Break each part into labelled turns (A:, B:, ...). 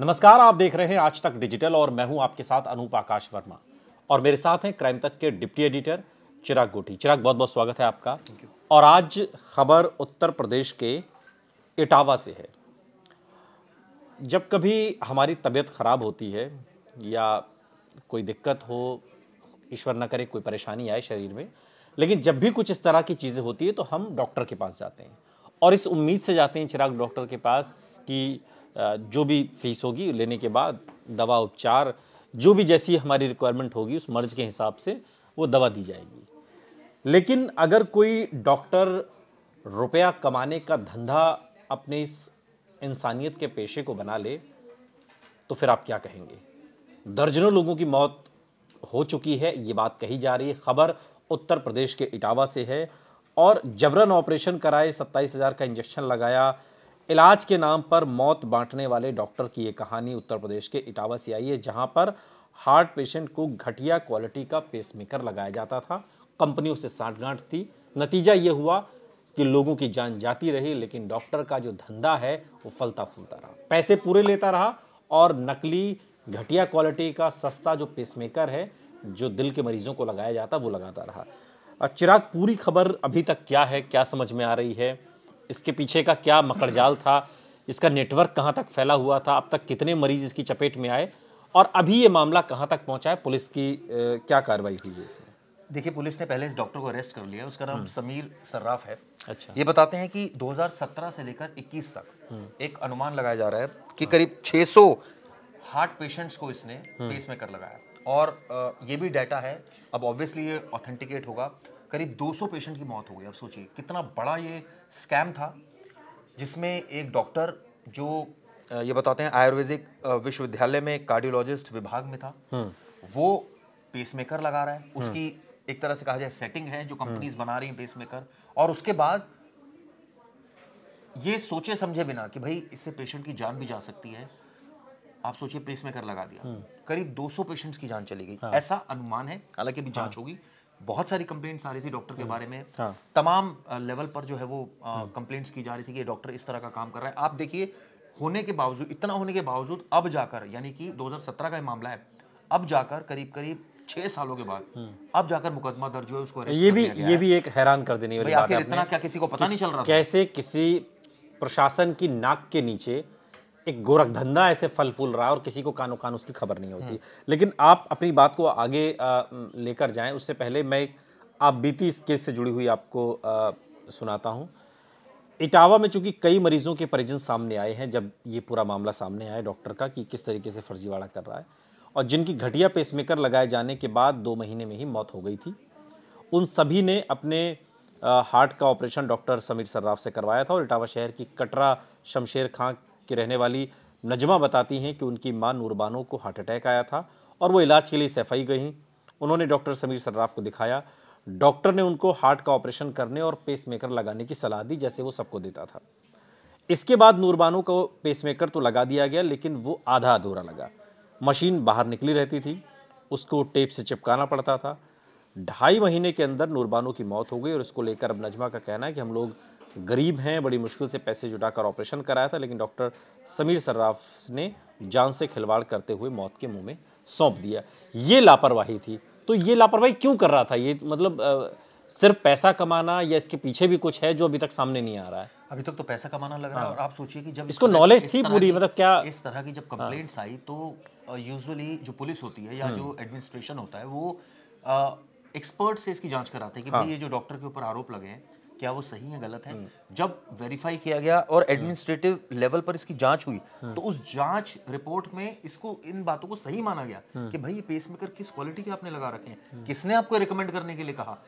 A: नमस्कार आप देख रहे हैं आज तक डिजिटल और मैं हूं आपके साथ अनूप आकाश वर्मा और मेरे साथ हैं क्राइम तक के डिप्टी एडिटर चिराग गोटी चिराग बहुत बहुत स्वागत है आपका और आज खबर उत्तर प्रदेश के इटावा से है जब कभी हमारी तबीयत खराब होती है या कोई दिक्कत हो ईश्वर न करे कोई परेशानी आए शरीर में लेकिन जब भी कुछ इस तरह की चीज़ें होती है तो हम डॉक्टर के पास जाते हैं और इस उम्मीद से जाते हैं चिराग डॉक्टर के पास कि जो भी फीस होगी लेने के बाद दवा उपचार जो भी जैसी हमारी रिक्वायरमेंट होगी उस मर्ज के हिसाब से वो दवा दी जाएगी लेकिन अगर कोई डॉक्टर रुपया कमाने का धंधा अपने इस इंसानियत के पेशे को बना ले तो फिर आप क्या कहेंगे दर्जनों लोगों की मौत हो चुकी है ये बात कही जा रही है खबर उत्तर प्रदेश के इटावा से है और जबरन ऑपरेशन कराए सत्ताईस हज़ार का इंजेक्शन लगाया इलाज के नाम पर मौत बांटने वाले डॉक्टर की ये कहानी उत्तर प्रदेश के इटावा से आई है जहां पर हार्ट पेशेंट को घटिया क्वालिटी का पेसमेकर लगाया जाता था कंपनियों से साठगांठ थी नतीजा ये हुआ कि लोगों की जान जाती रही लेकिन डॉक्टर का जो धंधा है वो फलता फूलता रहा पैसे पूरे लेता रहा और नकली घटिया क्वालिटी का सस्ता जो पेसमेकर है जो दिल के मरीजों को लगाया जाता वो लगाता रहा चिराग पूरी खबर अभी तक क्या है क्या समझ में आ रही है इसके पीछे का क्या मकड़जाल था इसका नेटवर्क कहाँ तक फैला हुआ था अब तक कितने मरीज इसकी चपेट में आए और अभी ये मामला कहाँ तक पहुँचा है पुलिस की क्या कार्रवाई हुई है इसमें
B: देखिए पुलिस ने पहले इस डॉक्टर को अरेस्ट कर लिया उसका नाम हम्म। समीर सर्राफ है अच्छा ये बताते हैं कि 2017 से लेकर 21 तक हम्म। एक अनुमान लगाया जा रहा है कि हाँ। करीब 600 हार्ट पेशेंट्स को इसने पेस हम्म। कर लगाया और ये भी डाटा है अब ऑब्वियसली ये ऑथेंटिकेट होगा करीब 200 पेशेंट की मौत हो गई अब सोचिए कितना बड़ा ये स्कैम था जिसमें एक डॉक्टर जो ये बताते हैं आयुर्वेदिक विश्वविद्यालय में कार्डियोलॉजिस्ट विभाग में था हम्म। वो पेसमेकर लगा रहा है हम्म। उसकी एक तरह से कहा जाए सेटिंग है जो कंपनीज हम्म। बना रही हैं पेसमेकर और उसके बाद ये सोचे समझे बिना कि भाई इससे पेशेंट की जान भी जा सकती है आप सोचिए पेसमेकर लगा दिया करीब 200 पेशेंट्स की जान चली गई हाँ। ऐसा अनुमान है हालांकि अभी जांच हाँ। होगी बहुत सारी कंप्लेंट्स आ रही थी डॉक्टर के हम्म। बारे में हाँ। तमाम लेवल पर जो है वो कंप्लेंट्स हाँ। की जा रही थी कि डॉक्टर इस तरह का काम कर रहा है आप देखिए होने के बावजूद इतना होने के बावजूद अब जाकर यानी कि 2017 का मामला है अब जाकर करीब करीब छह सालों के बाद हम्म। अब जाकर मुकदमा दर्ज हुआ उसको ये भी ये भी
A: एक हैरान कर देने वाली आखिर इतना क्या किसी को पता नहीं चल रहा कैसे किसी प्रशासन की नाक के नीचे एक गोरखधंधा ऐसे फल फूल रहा है और किसी को कानो कान उसकी खबर नहीं होती लेकिन आप अपनी बात को आगे लेकर जाएं उससे पहले मैं आप बीती इस केस से जुड़ी हुई आपको आ, सुनाता हूं इटावा में चूंकि कई मरीजों के परिजन सामने आए हैं जब ये पूरा मामला सामने आया डॉक्टर का कि किस तरीके से फर्जीवाड़ा कर रहा है और जिनकी घटिया पेसमेकर लगाए जाने के बाद दो महीने में ही मौत हो गई थी उन सभी ने अपने हार्ट का ऑपरेशन डॉक्टर समीर सर्राफ से करवाया था और इटावा शहर की कटरा शमशेर खां की रहने वाली नजमा बताती हैं कि उनकी माँ नूरबानो को हार्ट अटैक आया था और वो इलाज के लिए सफाई गई उन्होंने डॉक्टर समीर सर्राफ को दिखाया डॉक्टर ने उनको हार्ट का ऑपरेशन करने और पेसमेकर लगाने की सलाह दी जैसे वो सबको देता था इसके बाद नूरबानो को पेसमेकर तो लगा दिया गया लेकिन वो आधा अधूरा लगा मशीन बाहर निकली रहती थी उसको टेप से चिपकाना पड़ता था ढाई महीने के अंदर नूरबानो की मौत हो गई और इसको लेकर अब नजमा का कहना है कि हम लोग गरीब हैं बड़ी मुश्किल से पैसे जुटाकर ऑपरेशन कराया था लेकिन डॉक्टर समीर सर्राफ ने जान से खिलवाड़ करते हुए मौत के मुंह में सौंप दिया ये लापरवाही थी तो ये लापरवाही क्यों कर रहा था ये मतलब सिर्फ पैसा कमाना या इसके पीछे भी कुछ है जो अभी तक सामने नहीं आ रहा है अभी तक तो पैसा कमाना लग रहा है हाँ। और आप सोचिए कि जब इसको नॉलेज थी पूरी मतलब क्या इस तरह की जब कंप्लेंट्स
B: हाँ। आई तो यूजुअली जो पुलिस होती है या हम्म। जो एडमिनिस्ट्रेशन होता है वो एक्सपर्ट से इसकी जांच कराते हैं कि हाँ। भाई ये जो डॉक्टर के ऊपर आरोप लगे हैं क्या वो सही है गलत है हम्म। जब वेरीफाई किया गया और एडमिनिस्ट्रेटिव हम्म। लेवल पर इसकी जांच हुई हम्म। तो उस जांच रिपोर्ट में इसको इन बातों को सही माना गया हम्म। कि भाई ये पेसमेकर किस क्वालिटी के आपने लगा रखे हैं किसने आपको रिकमेंड करने के लिए कहा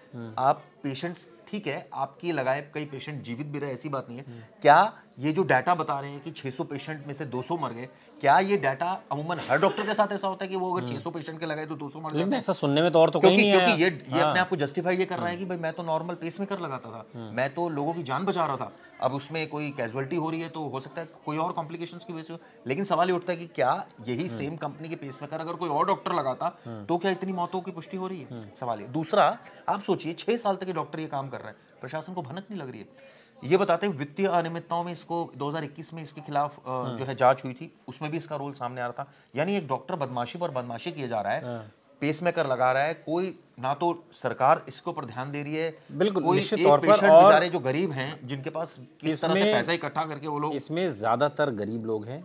B: आप पेशेंट्स ठीक है आपकी लगाए कई पेशेंट जीवित भी रहे ऐसी बात नहीं है क्या ये जो डाटा बता रहे हैं कि 600 पेशेंट में से 200 मर गए क्या ये डाटा अमूमन हर डॉक्टर के साथ ऐसा होता है कि वो अगर 600 पेशेंट के लगाए तो 200 मर गए
A: ऐसा सुनने में तो और तो क्योंकि, कहीं नहीं क्योंकि ये ये अपने हाँ। आप को
B: जस्टिफाई ये कर रहा है कि भाई मैं तो नॉर्मल पेस में कर लगाता था मैं तो लोगों की जान बचा रहा रहा था अब उसमें कोई कैजुअलिटी हो रही है तो हो सकता है कोई और कॉम्प्लिकेशंस की वजह से लेकिन सवाल ये उठता है कि क्या यही सेम कंपनी के पेस पेसमेकर अगर कोई और डॉक्टर लगाता हम्म। तो क्या इतनी मौतों की पुष्टि हो रही है हम्म। सवाल ये दूसरा आप सोचिए छह साल तक ये डॉक्टर ये काम कर रहे हैं प्रशासन को भनक नहीं लग रही है ये बताते हैं वित्तीय अनियमितताओं में इसको 2021 में इसके खिलाफ हाँ। जो है जांच हुई थी उसमें भी इसका रोल सामने आ रहा था यानी एक डॉक्टर बदमाशी पर बदमाशी किया जा रहा है हाँ। पेसमेकर लगा रहा है कोई ना तो सरकार इसके ऊपर ध्यान दे रही है बिल्कुल कोई निश्चित तौर पर और जो गरीब हैं जिनके पास किस तरह से पैसा
A: इकट्ठा करके वो लोग इसमें ज्यादातर गरीब लोग हैं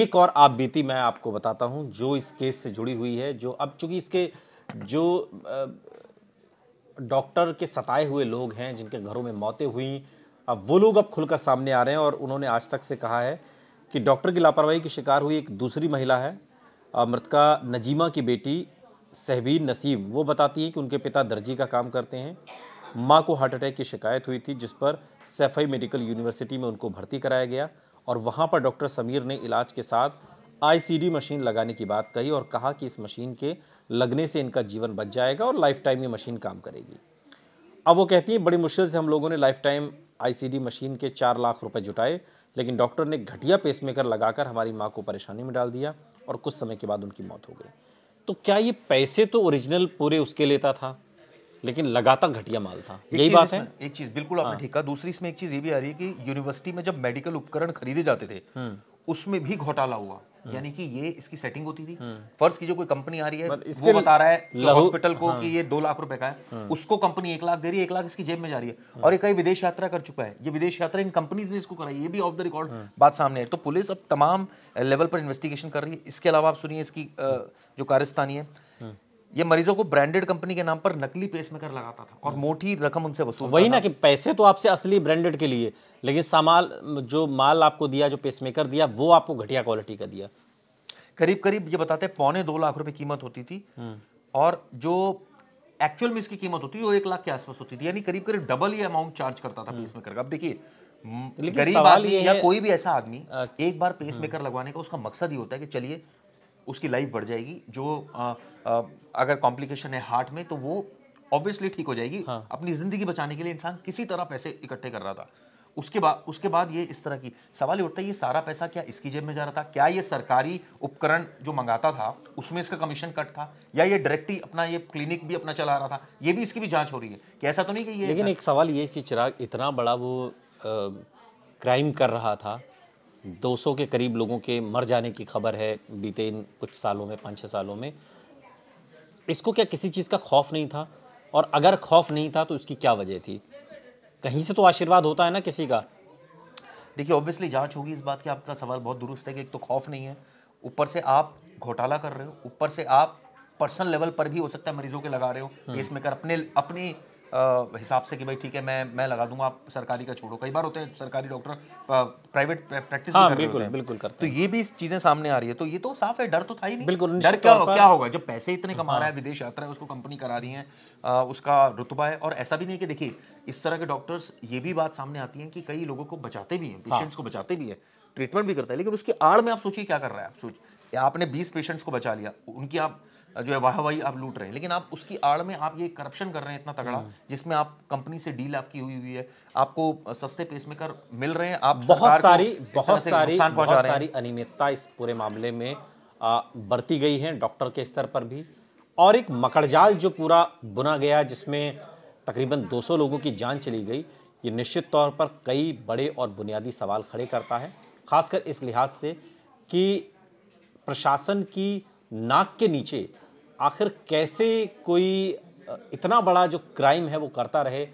A: एक और आप बीती मैं आपको बताता हूं जो इस केस से जुड़ी हुई है जो अब चूंकि इसके जो डॉक्टर के सताए हुए लोग हैं जिनके घरों में मौतें हुई अब वो लोग अब खुलकर सामने आ रहे हैं और उन्होंने आज तक से कहा है कि डॉक्टर की लापरवाही की शिकार हुई एक दूसरी महिला है मृतका नजीमा की बेटी सहबीर नसीम वो बताती हैं कि उनके पिता दर्जी का काम करते हैं माँ को हार्ट अटैक की शिकायत हुई थी जिस पर सैफई मेडिकल यूनिवर्सिटी में उनको भर्ती कराया गया और वहाँ पर डॉक्टर समीर ने इलाज के साथ आईसीडी मशीन लगाने की बात कही और कहा कि इस मशीन के लगने से इनका जीवन बच जाएगा और लाइफ टाइम ये मशीन काम करेगी अब वो कहती हैं बड़ी मुश्किल से हम लोगों ने लाइफ टाइम आईसीडी मशीन के चार लाख रुपए जुटाए लेकिन डॉक्टर ने घटिया पेसमेकर लगाकर हमारी माँ को परेशानी में डाल दिया और कुछ समय के बाद उनकी मौत हो गई तो क्या ये पैसे तो ओरिजिनल पूरे उसके लेता था लेकिन लगातार घटिया माल था यही बात है
B: एक चीज बिल्कुल आपने हाँ। ठीक कहा दूसरी इसमें एक चीज ये भी आ रही है कि यूनिवर्सिटी में जब मेडिकल उपकरण खरीदे जाते थे हम्म। उसमें भी घोटाला हुआ हम्म। यानी कि ये इसकी सेटिंग होती थी हम्म। फर्ज की जो कोई कंपनी आ रही है वो बता रहा है हॉस्पिटल को हाँ। कि ये दो लाख रुपए का है हाँ। उसको कंपनी एक लाख दे रही है एक लाख इसकी जेब में जा रही है हाँ। और ये कई विदेश यात्रा कर चुका है ये विदेश यात्रा इन कंपनीज ने इसको कराई ये भी ऑफ द रिकॉर्ड बात सामने है तो पुलिस अब तमाम लेवल पर इन्वेस्टिगेशन कर रही है इसके अलावा आप सुनिए इसकी जो कार्यस्थानी है ये मरीजों को ब्रांडेड कंपनी के नाम पर नकली पेस पेसमेकर लगाता था और मोटी रकम उनसे वसूल वही ना कि
A: पैसे तो आपसे असली ब्रांडेड के लिए लेकिन सामान जो माल आपको दिया जो पेसमेकर दिया वो आपको घटिया क्वालिटी का दिया
B: करीब करीब ये बताते हैं पौने दो लाख रुपए कीमत होती थी हम्म। और जो एक्चुअल में इसकी कीमत होती थी वो एक लाख के आसपास होती थी यानी करीब करीब डबल ये अमाउंट चार्ज करता था पेसमेकर हम्म। का अब देखिए गरीब आदमी या कोई भी ऐसा आदमी एक बार पेसमेकर हम्म। लगवाने का उसका मकसद ही होता है कि चलिए उसकी लाइफ बढ़ जाएगी जो आ, आ, अगर कॉम्प्लिकेशन है हार्ट में तो वो ऑब्वियसली ठीक हो जाएगी हाँ. अपनी ज़िंदगी बचाने के लिए इंसान किसी तरह पैसे इकट्ठे कर रहा था उसके बाद उसके बाद ये इस तरह की सवाल ये उठता है ये सारा पैसा क्या इसकी जेब में जा रहा था क्या ये सरकारी उपकरण जो मंगाता था उसमें इसका कमीशन कट था या ये डायरेक्ट ही अपना ये क्लिनिक भी अपना चला रहा था ये भी इसकी भी जांच हो रही है कि ऐसा तो नहीं कि ये लेकिन एक
A: सवाल ये कि चिराग इतना बड़ा वो क्राइम कर रहा था 200 के करीब लोगों के मर जाने की खबर है बीते इन कुछ सालों में पाँच छः सालों में इसको क्या किसी चीज़ का खौफ नहीं था और अगर खौफ नहीं था तो इसकी क्या वजह थी कहीं से तो आशीर्वाद होता है ना किसी
B: का देखिए ऑब्वियसली जांच होगी इस बात की आपका सवाल बहुत दुरुस्त है कि एक तो खौफ नहीं है ऊपर से आप घोटाला कर रहे हो ऊपर से आप पर्सनल लेवल पर भी हो सकता है मरीजों के लगा रहे हो केस हम्म। मेकर अपने अपनी हिसाब से कि भाई ठीक है मैं मैं लगा दूंगा आप सरकारी का छोड़ो कई बार होते हैं सरकारी डॉक्टर प्राइवेट प्रैक्टिस हाँ, भी बिल्कुल बिल्कुल करते तो ये भी चीजें सामने आ रही है तो ये तो साफ है डर तो था ही नहीं बिल्कुल डर क्या क्या होगा जब पैसे इतने कमा रहा है हाँ। विदेश यात्रा है उसको कंपनी करा रही है उसका रुतबा है और ऐसा भी नहीं कि देखिए इस तरह के डॉक्टर्स ये भी बात सामने आती है कि कई लोगों को बचाते भी हैं हाँ। पेशेंट्स को बचाते भी है ट्रीटमेंट भी करता है लेकिन उसकी आड़ में आप सोचिए क्या कर रहा है आप सोच आपने बीस पेशेंट्स को बचा लिया उनकी आप जो है वाहवाही आप लूट रहे हैं लेकिन आप उसकी आड़ में आप ये करप्शन कर रहे हैं इतना तगड़ा हम्म। जिसमें आप कंपनी से डील आपकी हुई हुई है आपको सस्ते पेस में
A: कर मिल रहे हैं आप बहुत सारी बहुत सारी बहुत सारी अनियमितता इस पूरे मामले में बरती गई है डॉक्टर के स्तर पर भी और एक मकड़जाल जो पूरा बुना गया जिसमें तकरीबन 200 लोगों की जान चली गई ये निश्चित तौर पर कई बड़े और बुनियादी सवाल खड़े करता है खासकर इस लिहाज से कि प्रशासन की नाक के नीचे आखिर कैसे कोई इतना बड़ा जो क्राइम है वो करता रहे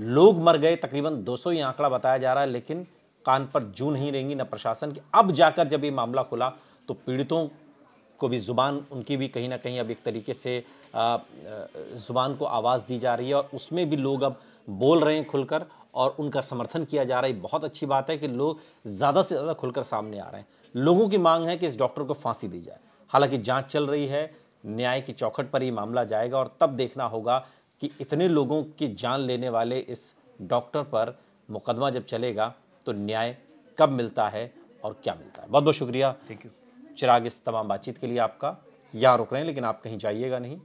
A: लोग मर गए तकरीबन 200 ये आंकड़ा बताया जा रहा है लेकिन कान पर जू नहीं रहेंगी न प्रशासन की अब जाकर जब ये मामला खुला तो पीड़ितों को भी ज़ुबान उनकी भी कहीं ना कहीं अब एक तरीके से ज़ुबान को आवाज़ दी जा रही है और उसमें भी लोग अब बोल रहे हैं खुलकर और उनका समर्थन किया जा रहा है बहुत अच्छी बात है कि लोग ज़्यादा से ज़्यादा खुलकर सामने आ रहे हैं लोगों की मांग है कि इस डॉक्टर को फांसी दी जाए हालांकि जांच चल रही है न्याय की चौखट पर ही मामला जाएगा और तब देखना होगा कि इतने लोगों की जान लेने वाले इस डॉक्टर पर मुकदमा जब चलेगा तो न्याय कब मिलता है और क्या मिलता है बहुत बहुत शुक्रिया थैंक यू चिराग इस तमाम बातचीत के लिए आपका यहाँ रुक रहे हैं लेकिन आप कहीं जाइएगा नहीं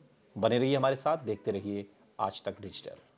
A: बने रहिए हमारे साथ देखते रहिए आज तक डिजिटल